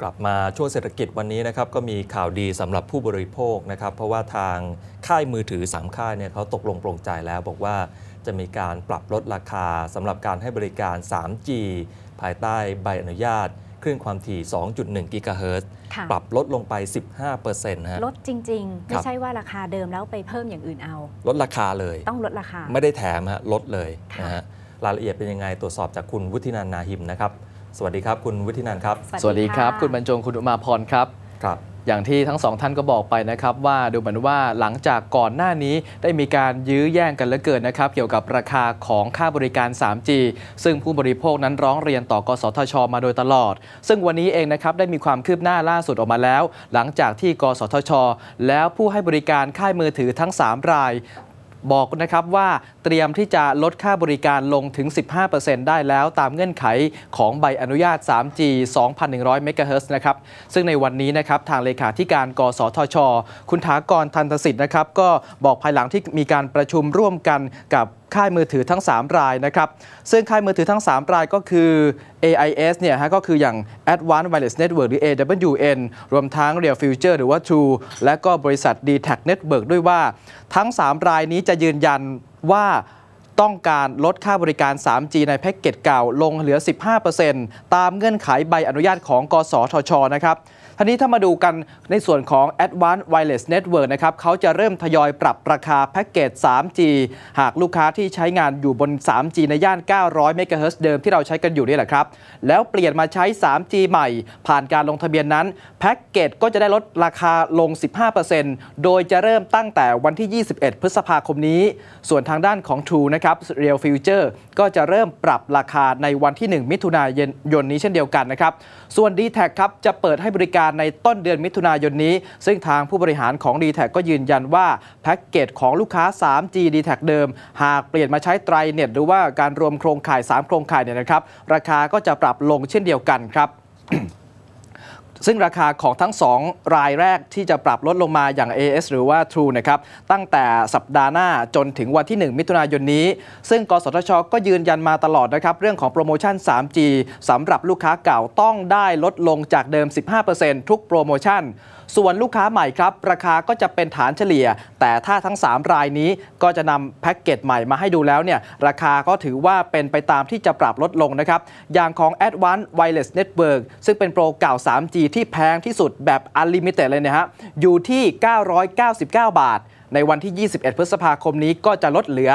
กลับมาช่วงเศรษฐกิจวันนี้นะครับก็มีข่าวดีสำหรับผู้บริโภคนะครับเพราะว่าทางค่ายมือถือ3ค่ายเนี่ยเขาตกลงโปร่งใจแล้วบอกว่าจะมีการปรับลดราคาสำหรับการให้บริการ 3G ภายใต้ใบอนุญาตคลื่นความถี่ 2.1 กิกะเฮิรตซ์ปรับลดลงไป 15%ฮะ ลดจริงๆ ไม่ใช่ว่าราคาเดิมแล้วไปเพิ่มอย่างอื่นเอา ลดราคาเลย ต้องลดราคา ไม่ได้แถมฮะลดเลยนะฮะรายละเอียดเป็นยังไงตรวจสอบจากคุณวุฒินันนาหิมนะครับสวัสดีครับ คุณวิทินันครับ สวัสดีครับ คุณบรรจง คุณอุมาพร ครับ ครับ อย่างที่ทั้งสองท่านก็บอกไปนะครับว่าดูเหมือนว่าหลังจากก่อนหน้านี้ได้มีการยื้อแย่งกันและเกิดนะครับเกี่ยวกับราคาของค่าบริการ 3G ซึ่งผู้บริโภคนั้นร้องเรียนต่อ กสทช มาโดยตลอด ซึ่งวันนี้เองนะครับได้มีความคืบหน้าล่าสุดออกมาแล้ว หลังจากที่ กสทช แล้วผู้ให้บริการค่ายมือถือทั้ง 3 รายบอกนะครับว่าเตรียมที่จะลดค่าบริการลงถึง 15%ได้แล้วตามเงื่อนไขของใบอนุญาต 3G 2,100 เมกะเฮิร์นะครับ ซึ่งในวันนี้นะครับ ทางเลขาธิการกสทช คุณถากรทันทสิทธิ์นะครับ ก็บอกภายหลังที่มีการประชุมร่วมกันกับค่ายมือถือทั้ง 3 รายนะครับ ซึ่งค่ายมือถือทั้ง 3 รายก็คือ AIS เนี่ยฮะก็คืออย่าง Advanced Wireless Network หรือ AWN รวมทั้ง Real Future หรือว่า True และก็บริษัท d t a c Network ด้วยว่าทั้ง 3 รายนี้จะยืนยันว่าต้องการลดค่าบริการ 3G ในแพ็กเกจเก่า ลงเหลือ 15%ตามเงื่อนไขใบอนุญาตของกสทช นะครับทีนี้ถ้ามาดูกันในส่วนของ Advanced Wireless Network นะครับเขาจะเริ่มทยอยปรับราคาแพ็กเกจ 3G หากลูกค้าที่ใช้งานอยู่บน 3G ในย่าน 900 MHz เดิมที่เราใช้กันอยู่นี่แหละครับ แล้วเปลี่ยนมาใช้ 3G ใหม่ ผ่านการลงทะเบียนนั้นแพ็กเกจก็จะได้ลดราคาลง 15%โดยจะเริ่มตั้งแต่วันที่ 21 พฤษภาคมนี้ ส่วนทางด้านของ True นะครับ Real Future ก็จะเริ่มปรับราคาในวันที่ 1 มิถุนายนนี้เช่นเดียวกันนะครับส่วน d t แทครับจะเปิดให้บริการการในต้นเดือนมิถุนายนนี้ ซึ่งทางผู้บริหารของ d t แทก็ยืนยันว่าแพ็กเกจของลูกค้า 3G d t แทเดิม หากเปลี่ยนมาใช้ไตรเน็ตหรือว่าการรวมโครงข่าย 3 โครงข่ายเนี่ยนะครับ ราคาก็จะปรับลงเช่นเดียวกันครับซึ่งราคาของทั้ง 2 รายแรกที่จะปรับลดลงมาอย่าง AS หรือว่า True นะครับตั้งแต่สัปดาห์หน้าจนถึงวันที่ 1 มิถุนายนนี้ ซึ่งกสทชก็ยืนยันมาตลอดนะครับ เรื่องของโปรโมชั่น 3G สำหรับลูกค้าเก่า ต้องได้ลดลงจากเดิม 15%ทุกโปรโมชั่นส่วนลูกค้าใหม่ครับ ราคาก็จะเป็นฐานเฉลี่ย แต่ถ้าทั้ง 3 รายนี้ก็จะนำแพ็กเกจใหม่มาให้ดูแล้วเนี่ยราคาก็ถือว่าเป็นไปตามที่จะปรับลดลงนะครับ อย่างของ a d v a n c e Wireless Network ซึ่งเป็นโปรเก่า 3G ที่แพงที่สุดแบบ Unlimited เลยนะฮะอยู่ที่ 999 บาท ในวันที่ 21 พฤษภาคมนี้ก็จะลดเหลือ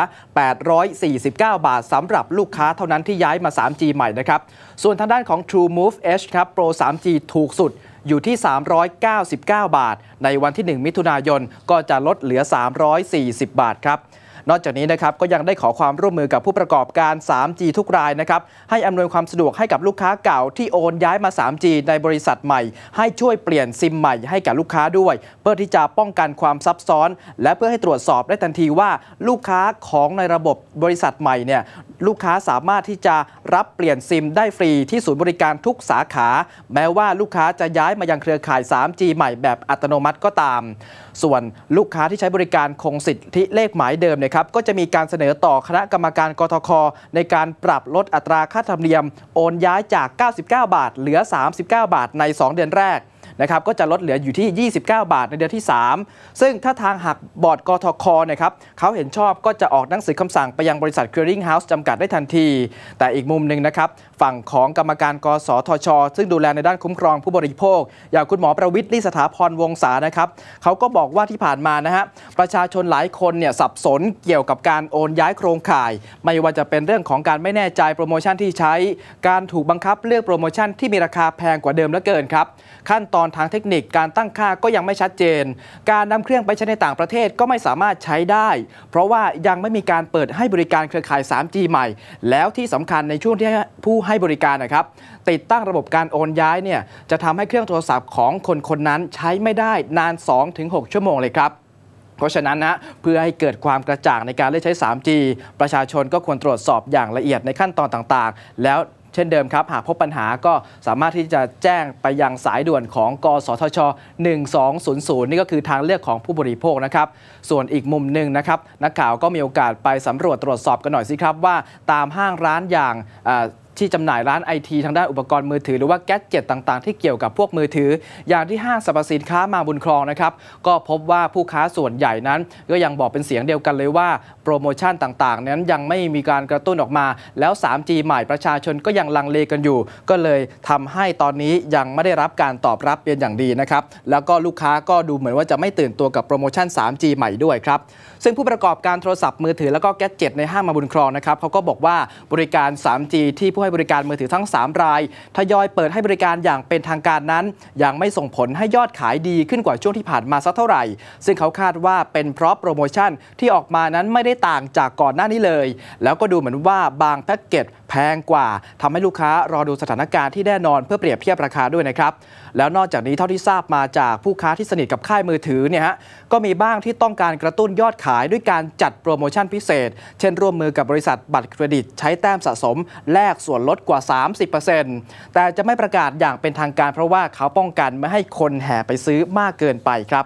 849 บาทสำหรับลูกค้าเท่านั้นที่ย้ายมา 3G ใหม่นะครับส่วนทางด้านของ True Move Edge ครับโปร 3G ถูกสุดอยู่ที่ 399 บาท ในวันที่ 1 มิถุนายน ก็จะลดเหลือ 340 บาทครับ นอกจากนี้นะครับ ก็ยังได้ขอความร่วมมือกับผู้ประกอบการ 3G ทุกรายนะครับ ให้อำนวยความสะดวกให้กับลูกค้าเก่าที่โอนย้ายมา 3G ในบริษัทใหม่ ให้ช่วยเปลี่ยนซิมใหม่ให้กับลูกค้าด้วย เพื่อที่จะป้องกันความซับซ้อน และเพื่อให้ตรวจสอบได้ทันทีว่าลูกค้าของในระบบบริษัทใหม่เนี่ยลูกค้าสามารถที่จะรับเปลี่ยนซิมได้ฟรีที่ศูนย์บริการทุกสาขา แม้ว่าลูกค้าจะย้ายมายังเครือข่าย 3G ใหม่แบบอัตโนมัติก็ตาม ส่วนลูกค้าที่ใช้บริการคงสิทธิเลขหมายเดิมนะครับ ก็จะมีการเสนอต่อคณะกรรมการกทค ในการปรับลดอัตราค่าธรรมเนียมโอนย้ายจาก 99 บาทเหลือ 39 บาทใน 2 เดือนแรกนะครับก็จะลดเหลืออยู่ที่ 29 บาทในเดือนที่ 3 ซึ่งถ้าทางหักบอร์ดกทคนะครับเขาเห็นชอบก็จะออกหนังสือคำสั่งไปยังบริษัทเคอร์ริงเฮาส์จำกัดได้ทันที แต่อีกมุมหนึ่งนะครับ ฝั่งของกรรมการกสทช ซึ่งดูแลในด้านคุ้มครองผู้บริโภค อย่างคุณหมอประวิทย์ลิสถาพรวงศานะครับเขาก็บอกว่าที่ผ่านมานะฮะประชาชนหลายคนเนี่ยสับสนเกี่ยวกับการโอนย้ายโครงข่าย ไม่ว่าจะเป็นเรื่องของการไม่แน่ใจโปรโมชั่นที่ใช้ การถูกบังคับเลือกโปรโมชั่นที่มีราคาแพงกว่าเดิมและเกินครับขั้นตอนทางเทคนิคการตั้งค่าก็ยังไม่ชัดเจน การนำเครื่องไปใช้ในต่างประเทศก็ไม่สามารถใช้ได้ เพราะว่ายังไม่มีการเปิดให้บริการเครือข่าย 3G ใหม่ แล้วที่สำคัญในช่วงที่ผู้ให้บริการนะครับติดตั้งระบบการโอนย้ายเนี่ยจะทำให้เครื่องโทรศัพท์ของคนคนนั้นใช้ไม่ได้นาน 2-6 ชั่วโมงเลยครับเพราะฉะนั้นนะเพื่อให้เกิดความกระจ่างในการเลือกใช้ 3G ประชาชนก็ควรตรวจสอบอย่างละเอียดในขั้นตอนต่าง ๆ แล้วเช่นเดิมครับหากพบปัญหาก็สามารถที่จะแจ้งไปยังสายด่วนของกสทช1200นี่ก็คือทางเลือกของผู้บริโภคนะครับ ส่วนอีกมุมหนึ่งนะครับ นักข่าวก็มีโอกาสไปสำรวจตรวจสอบกันหน่อยสิครับ ว่าตามห้างร้านอย่างที่จำหน่ายร้านไอทีทางด้านอุปกรณ์มือถือหรือว่าแก๊สเจ็ตต่าง ๆ ที่เกี่ยวกับพวกมือถือ อย่างที่ห้างสรรพสินค้ามาบุญครองนะครับ ก็พบว่าผู้ค้าส่วนใหญ่นั้น ก็ยังบอกเป็นเสียงเดียวกันเลยว่า โปรโมชั่นต่าง ๆ นั้นยังไม่มีการกระตุ้นออกมาแล้ว 3G ใหม่ประชาชนก็ยังลังเลกันอยู่ ก็เลยทำให้ตอนนี้ยังไม่ได้รับการตอบรับเป็นอย่างดีนะครับแล้วก็ลูกค้าก็ดูเหมือนว่าจะไม่ตื่นตัวกับโปรโมชั่น 3G ใหม่ด้วยครับซึ่งผู้ประกอบการโทรศัพท์มือถือแล้วก็แก๊สเจ็ตในห้างมาบุญครองนะครับเขาก็บอกว่าบริการ 3G ที่ผู้ใหบริการมือถือทั้ง 3 ราย ทยอยเปิดให้บริการอย่างเป็นทางการนั้นยังไม่ส่งผลให้ยอดขายดีขึ้นกว่าช่วงที่ผ่านมาสักเท่าไหร่ ซึ่งเขาคาดว่าเป็นเพราะโปรโมชั่น ที่ออกมานั้นไม่ได้ต่างจากก่อนหน้านี้เลย แล้วก็ดูเหมือนว่าบางแพ็กเกจแพงกว่าทำให้ลูกค้ารอดูสถานการณ์ที่แน่นอนเพื่อเปรียบเทียบราคาด้วยนะครับ แล้วนอกจากนี้เท่าที่ทราบมาจากผู้ค้าที่สนิทกับค่ายมือถือเนี่ยฮะก็มีบ้างที่ต้องการกระตุ้นยอดขายด้วยการจัดโปรโมชั่นพิเศษ เช่นร่วมมือกับบริษัทบัตรเครดิตใช้แต้มสะสมแลกส่วนลดกว่า 30%แต่จะไม่ประกาศอย่างเป็นทางการ เพราะว่าเขาป้องกันไม่ให้คนแห่ไปซื้อมากเกินไปครับ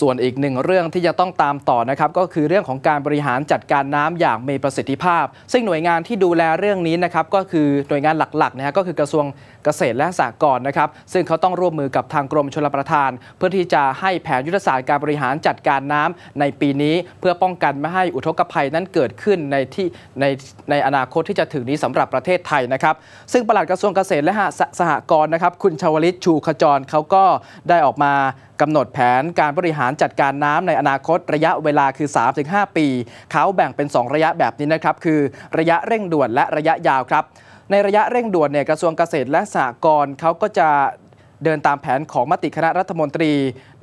ส่วนอีกหนึ่งเรื่องที่จะต้องตามต่อนะครับ ก็คือเรื่องของการบริหารจัดการน้ำอย่างมีประสิทธิภาพ ซึ่งหน่วยงานที่ดูแลเรื่องนี้นะครับ ก็คือหน่วยงานหลักๆนะฮะก็คือกระทรวงเกษตรและสหกรณ์นะครับ ซึ่งเขาต้องร่วมมือกับทางกรมชลประทาน เพื่อที่จะให้แผนยุทธศาสตร์การบริหารจัดการน้ำในปีนี้ เพื่อป้องกันไม่ให้อุทกภัยนั้นเกิดขึ้นในที่ในในอนาคตที่จะถึงนี้สำหรับประเทศไทยนะครับ ซึ่งปลัดกระทรวงเกษตรและสหกรณ์นะครับคุณชวลิตชูขจรเขาก็ได้ออกมากำหนดแผนการบริหารจัดการน้ำในอนาคตระยะเวลาคือ3-5ปีเขาแบ่งเป็น 2 ระยะแบบนี้นะครับ คือระยะเร่งด่วนและระยะยาวครับในระยะเร่งด่วนเนี่ยกระทรวงเกษตรและสหกรณ์เขาก็จะเดินตามแผนของมติคณะรัฐมนตรี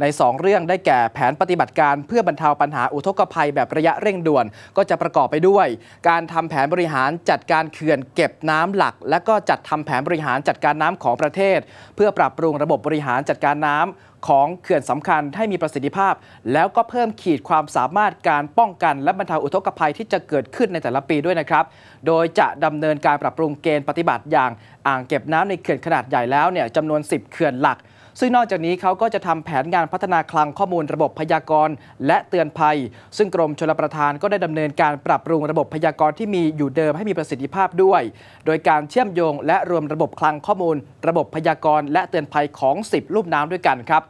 ใน 2 เรื่องได้แก่แผนปฏิบัติการ เพื่อบรรเทาปัญหาอุทกภัยแบบระยะเร่งด่วนก็จะประกอบไปด้วย การทำแผนบริหารจัดการเขื่อนเก็บน้ำหลัก และก็จัดทำแผนบริหารจัดการน้ำของประเทศ เพื่อปรับปรุงระบบบริหารจัดการน้ำของเขื่อนสำคัญให้มีประสิทธิภาพ แล้วก็เพิ่มขีดความสามารถการป้องกันและบรรเทาอุทกภัยที่จะเกิดขึ้นในแต่ละปีด้วยนะครับ โดยจะดำเนินการปรับปรุงเกณฑ์ปฏิบัติอย่าง อ่างเก็บน้ำในเขื่อนขนาดใหญ่แล้วเนี่ยจำนวน 10เขื่อนหลักซึ่งนอกจากนี้เขาก็จะทำแผนงานพัฒนาคลังข้อมูลระบบพยากรณ์และเตือนภัย ซึ่งกรมชลประทานก็ได้ดำเนินการปรับปรุงระบบพยากรณ์ที่มีอยู่เดิมให้มีประสิทธิภาพด้วย โดยการเชื่อมโยงและรวมระบบคลังข้อมูล ระบบพยากรณ์ และเตือนภัยของ 10รูปน้ำด้วยกันครับ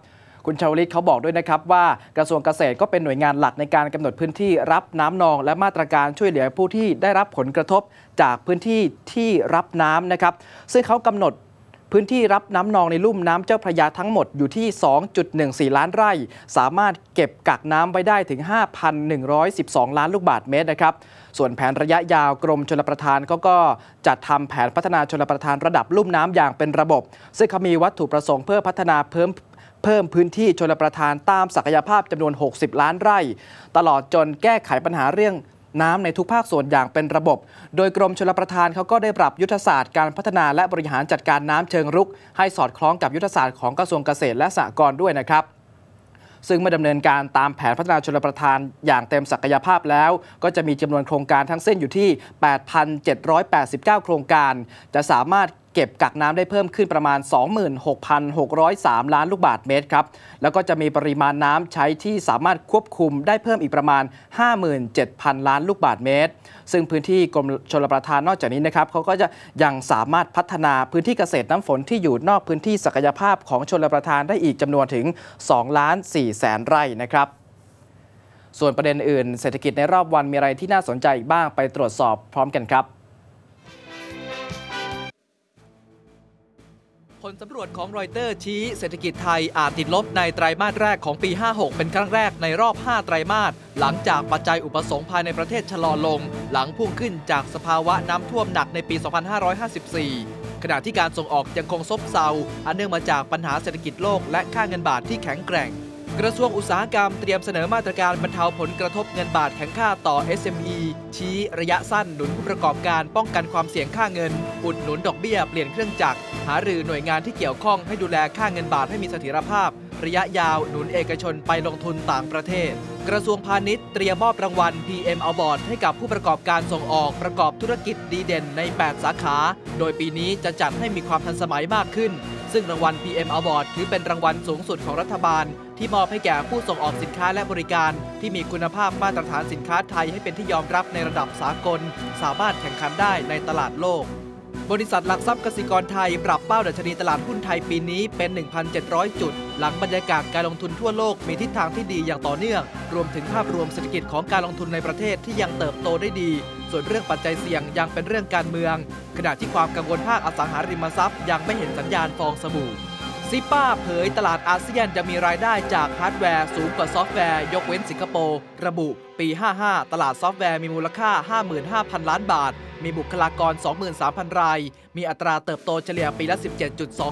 คุณชาวลิศเขาบอกด้วยนะครับ ว่ากระทรวงเกษตรก็เป็นหน่วยงานหลักในการกำหนดพื้นที่รับน้ำนอง และมาตรการช่วยเหลือผู้ที่ได้รับผลกระทบจากพื้นที่ที่รับน้ำนะครับซึ่งเขากำหนดพื้นที่รับน้ำนองในลุ่มน้ำเจ้าพระยาทั้งหมดอยู่ที่ 2.14 ล้านไร่ สามารถเก็บกักน้ำไว้ได้ถึง 5,112 ล้านลูกบาทเมตรนะครับ ส่วนแผนระยะยาวกรมชลประทานเขาก็จัดทำแผนพัฒนาชลประทานระดับลุ่มน้ำอย่างเป็นระบบ ซึ่งเขามีวัตถุประสงค์เพื่อพัฒนาเพิ่มเพิ่มพื้นที่ชลประทานตามศักยภาพจำนวน 60 ล้านไร่ ตลอดจนแก้ไขปัญหาเรื่องน้ำในทุกภาค ส่วนอย่างเป็นระบบ โดยกรมชลประทานเขาก็ได้ ปรับยุทธศาสตร์การพัฒนาและบริหารจัดการน้ำเชิงรุกให้สอดคล้องกับยุทธศาสตร์ของกระทรวงเกษตรและสหกรณ์ด้วยนะครับ ซึ่งเมื่อดำเนินการตามแผนพัฒนาชลประทานอย่างเต็มศักยภาพแล้ว ก็จะมีจำนวนโครงการทั้งเส้นอยู่ที่ 8,789 โครงการ จะสามารถเก็บกักน้ำได้เพิ่มขึ้นประมาณ 26,603 ล้านลูกบาทเมตรครับ แล้วก็จะมีปริมาณน้ำใช้ที่สามารถควบคุมได้เพิ่มอีกประมาณ 57,000 ล้านลูกบาทเมตร ซึ่งพื้นที่กรมชลประทานนอกจากนี้นะครับเขาก็จะยังสามารถพัฒนาพื้นที่เกษตรน้ำฝนที่อยู่นอกพื้นที่ศักยภาพของชลประทานได้อีกจำนวนถึง2ล้าน4แสนไร่นะครับ ส่วนประเด็นอื่นเศรษฐกิจในรอบวันมีอะไรที่น่าสนใจอีกบ้างไปตรวจสอบพร้อมกันครับผลสำรวจของรอยเตอร์ชี้เศรษฐกิจไทยอาจติดลบในไตรามาสแรกของปี 56 เป็นครั้งแรกในรอบ 5 ไตรามาสหลังจากปัจจัยอุปสงค์ภายในประเทศชะลอลง หลังพุ่งขึ้นจากสภาวะน้ำท่วมหนักในปี 2554 ขณะที่การส่งออกยังคงซบเซาอันเนื่องมาจากปัญหาเศรษฐกิจโลกและค่าเงินบาทที่แข็งแกร่งกระทรวงอุตสาหกรรมเตรียมเสนอมาตรการบรรเทาผลกระทบเงินบาทแข็งค่าต่อ SME ชี้ระยะสั้นหนุนผู้ประกอบการป้องกันความเสี่ยงค่าเงิน อุดหนุนดอกเบี้ย เปลี่ยนเครื่องจักร หารือหน่วยงานที่เกี่ยวข้องให้ดูแลค่าเงินบาทให้มีเสถียรภาพ ระยะยาวหนุนเอกชนไปลงทุนต่างประเทศกระทรวงพาณิชย์เตรียมมอบรางวัล PM a w a r d ให้กับผู้ประกอบการส่งออกประกอบธุรกิจดีเด่นใน 8 สาขา โดยปีนี้จะจัดให้มีความทันสมัยมากขึ้น ซึ่งรางวัล PM a w a r d ถือเป็นรางวัลสูงสุดของรัฐบาล ที่มอบให้แก่ผู้ส่งออกสินค้าและบริการ ที่มีคุณภาพมาตรฐานสินค้าไทยให้เป็นที่ยอมรับในระดับสากล สามารถแข่งขันได้ในตลาดโลกบริษัทหลักทรัพย์กสิกรไทย ปรับเป้าดัชนีตลาดหุ้นไทยปีนี้เป็น 1,700 จุด หลังบรรยากาศการลงทุนทั่วโลกมีทิศทางที่ดีอย่างต่อเนื่อง รวมถึงภาพรวมเศรษฐกิจของการลงทุนในประเทศที่ยังเติบโตได้ดี ส่วนเรื่องปัจจัยเสี่ยงยังเป็นเรื่องการเมือง ขณะที่ความกังวลภาคอสังหาริมทรัพย์ ยังไม่เห็นสัญญาณฟองสบู่ซิป้าเผยตลาดอาเซียนจะมีรายได้ จากฮาร์ดแวร์สูงกว่าซอฟต์แวร์ยกเว้นสิงคโปร์ระบุ ปี 55 ตลาดซอฟต์แวร์มีมูลค่า 55,000 ล้านบาทมีบุคลากร 23,000 ราย มีอัตราเติบโตเฉลี่ยปีละ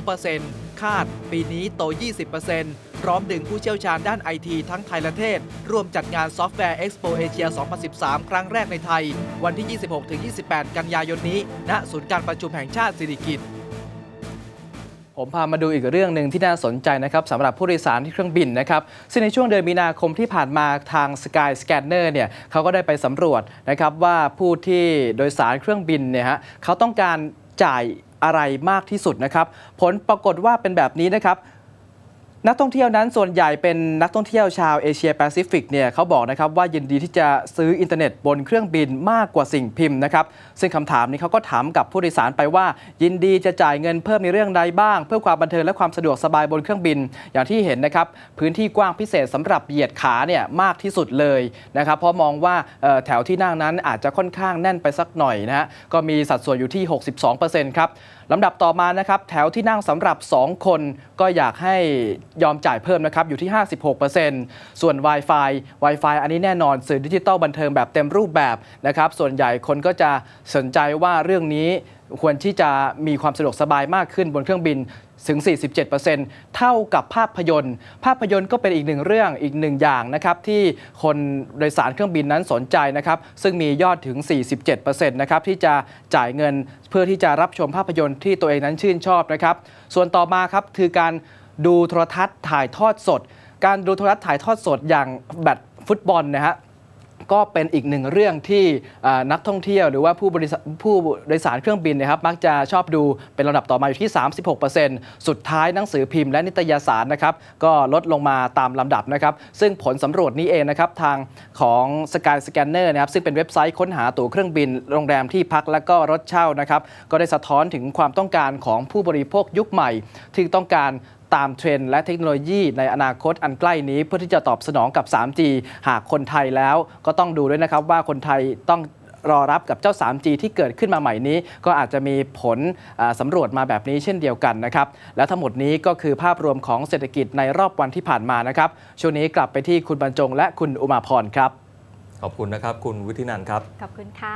17.2%คาดปีนี้โต 20%พร้อมดึงผู้เชี่ยวชาญด้านไอทีทั้งไทยและเทศ ร่วมจัดงานซอฟต์แวร์เอ็กซ์โปเอเชีย 2013 ครั้งแรกในไทย วันที่ 26-28 กันยายนนี้ ณ ศูนย์การประชุมแห่งชาติสิริกิติ์ผมพามาดูอีกเรื่องหนึ่งที่น่าสนใจนะครับสำหรับผู้โดยสารที่เครื่องบินนะครับซึ่งในช่วงเดือนมีนาคมที่ผ่านมาทาง Sky Scanner เนี่ยเขาก็ได้ไปสำรวจนะครับว่าผู้ที่โดยสารเครื่องบินเนี่ยฮะเขาต้องการจ่ายอะไรมากที่สุดนะครับผลปรากฏว่าเป็นแบบนี้นะครับนักท่องเที่ยวนั้น ส่วนใหญ่เป็นนักท่องเที่ยวชาวเอเชียแปซิฟิกเนี่ยเขาบอกนะครับว่ายินดีที่จะซื้ออินเทอร์เน็ตบนเครื่องบินมากกว่าสิ่งพิมพ์นะครับซึ่งคำถามนี้เขาก็ถามกับผู้โดยสารไปว่า ยินดีจะจ่ายเงินเพิ่มในเรื่องใดบ้าง เพื่อความบันเทิงและความสะดวกสบายบนเครื่องบินอย่างที่เห็นนะครับ พื้นที่กว้างพิเศษสำหรับเหยียดขาเนี่ยมากที่สุดเลยนะครับเพราะมองว่าแถวที่นั่งนั้นอาจจะค่อนข้างแน่นไปสักหน่อยนะฮะก็มีสัดส่วนอยู่ที่ 62%ครับลำดับต่อมานะครับ แถวที่นั่งสำหรับ 2 คน ก็อยากให้ยอมจ่ายเพิ่มนะครับ อยู่ที่ 56%ส่วน Wi-Fi Wi-Fi อันนี้แน่นอนสื่อดิจิตอลบันเทิงแบบเต็มรูปแบบนะครับ ส่วนใหญ่คนก็จะสนใจว่าเรื่องนี้ควรที่จะมีความสะดวกสบายมากขึ้นบนเครื่องบินถึง 47%เท่ากับภาพยนตร์ ภาพยนตร์ก็เป็นอีกหนึ่งเรื่องอีกหนึ่งอย่างนะครับ ที่คนโดยสารเครื่องบินนั้นสนใจนะครับ ซึ่งมียอดถึง 47%นะครับที่จะจ่ายเงินเพื่อที่จะรับชมภาพยนตร์ที่ตัวเองนั้นชื่นชอบนะครับ ส่วนต่อมาครับคือการดูโทรทัศน์ถ่ายทอดสด การดูโทรทัศน์ถ่ายทอดสดอย่างแบบฟุตบอลนะฮะก็เป็นอีกหนึ่งเรื่องที่นักท่องเที่ยวหรือว่าผู้บริษัทผู้โดยสารเครื่องบินนะครับ มักจะชอบดูเป็นลำดับต่อมาอยู่ที่ 36%สุดท้ายหนังสือพิมพ์และนิตยสารนะครับก็ลดลงมาตามลำดับนะครับซึ่งผลสำรวจนี้เองนะครับทางของสกายสแกนเนอร์นะครับ ซึ่งเป็นเว็บไซต์ค้นหาตั๋วเครื่องบินโรงแรมที่พักและก็รถเช่านะครับ ก็ได้สะท้อนถึงความต้องการของผู้บริโภคยุคใหม่ ที่ต้องการตามเทรนด์และเทคโนโลยีในอนาคตอันใกล้นี้เพื่อที่จะตอบสนองกับ 3G หากคนไทยแล้ว ก็ต้องดูด้วยนะครับ ว่าคนไทยต้องรอรับกับเจ้า 3G ที่เกิดขึ้นมาใหม่นี้ก็อาจจะมีผลสำรวจมาแบบนี้เช่นเดียวกันนะครับ และทั้งหมดนี้ก็คือภาพรวมของเศรษฐกิจในรอบวันที่ผ่านมานะครับ ช่วงนี้กลับไปที่คุณบรรจง และคุณอุมาพรครับขอบคุณนะครับ คุณวิทินันครับขอบคุณค่ะ